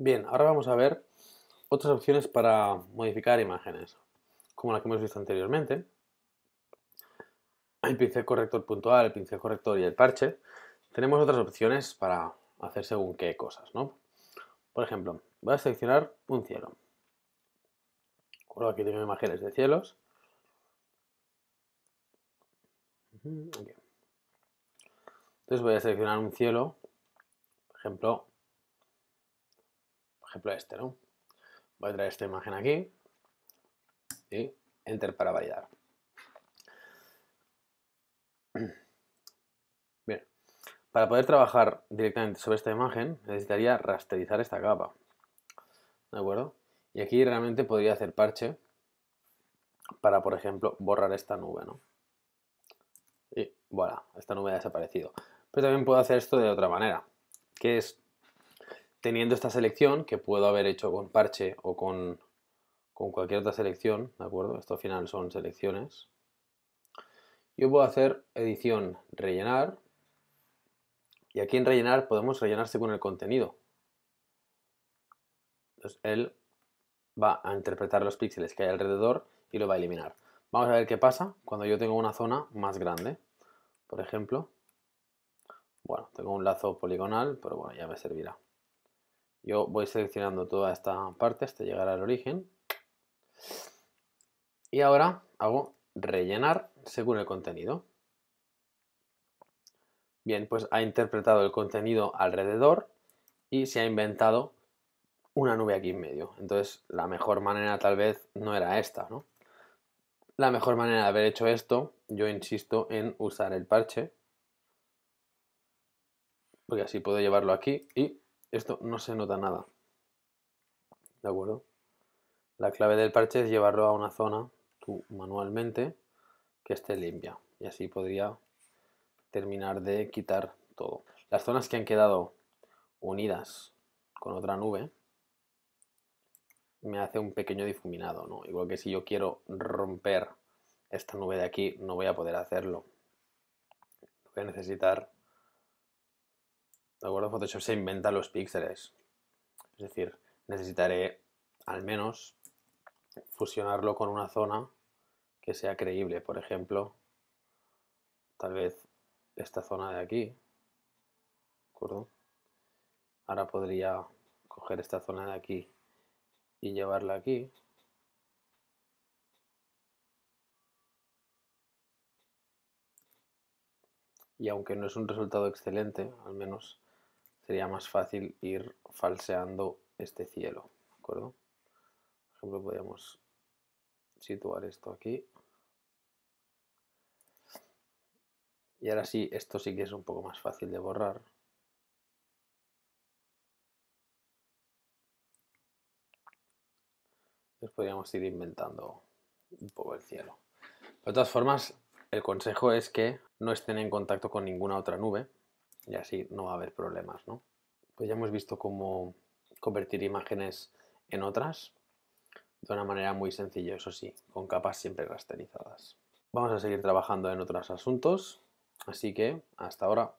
Bien, ahora vamos a ver otras opciones para modificar imágenes, como la que hemos visto anteriormente. El pincel corrector puntual, el pincel corrector y el parche. Tenemos otras opciones para hacer según qué cosas, ¿no? Por ejemplo, voy a seleccionar un cielo. Recuerdo aquí tengo imágenes de cielos. Entonces voy a seleccionar un cielo, por ejemplo, ejemplo este, ¿no? Voy a traer esta imagen aquí y Enter para validar. Bien, para poder trabajar directamente sobre esta imagen necesitaría rasterizar esta capa, ¿de acuerdo? Y aquí realmente podría hacer parche para, por ejemplo, borrar esta nube, ¿no? Y voilà, esta nube ha desaparecido. Pero también puedo hacer esto de otra manera, que es teniendo esta selección, que puedo haber hecho con parche o con, cualquier otra selección, ¿de acuerdo? Esto al final son selecciones. Yo puedo hacer edición, rellenar, y aquí en rellenar podemos rellenarse con el contenido. Entonces él va a interpretar los píxeles que hay alrededor y lo va a eliminar. Vamos a ver qué pasa cuando yo tengo una zona más grande. Por ejemplo, bueno, tengo un lazo poligonal, pero bueno, ya me servirá. Yo voy seleccionando toda esta parte hasta llegar al origen. Y ahora hago rellenar según el contenido. Bien, pues ha interpretado el contenido alrededor y se ha inventado una nube aquí en medio. Entonces, la mejor manera tal vez no era esta, ¿no? La mejor manera de haber hecho esto, yo insisto en usar el parche, porque así puedo llevarlo aquí y esto no se nota nada. ¿De acuerdo? La clave del parche es llevarlo a una zona, tú manualmente, que esté limpia. Y así podría terminar de quitar todo. Las zonas que han quedado unidas con otra nube me hace un pequeño difuminado, ¿no? Igual que si yo quiero romper esta nube de aquí, no voy a poder hacerlo. Voy a necesitar ¿De acuerdo? Photoshop se inventa los píxeles. Es decir, necesitaré al menos fusionarlo con una zona que sea creíble. Por ejemplo, tal vez esta zona de aquí. ¿De acuerdo? Ahora podría coger esta zona de aquí y llevarla aquí. Y aunque no es un resultado excelente, al menos sería más fácil ir falseando este cielo, ¿de acuerdo? Por ejemplo, podríamos situar esto aquí. Y ahora sí, esto sí que es un poco más fácil de borrar. Entonces podríamos ir inventando un poco el cielo. De todas formas, el consejo es que no estén en contacto con ninguna otra nube, y así no va a haber problemas, ¿no? Pues ya hemos visto cómo convertir imágenes en otras de una manera muy sencilla, eso sí, con capas siempre rasterizadas. Vamos a seguir trabajando en otros asuntos, así que hasta ahora.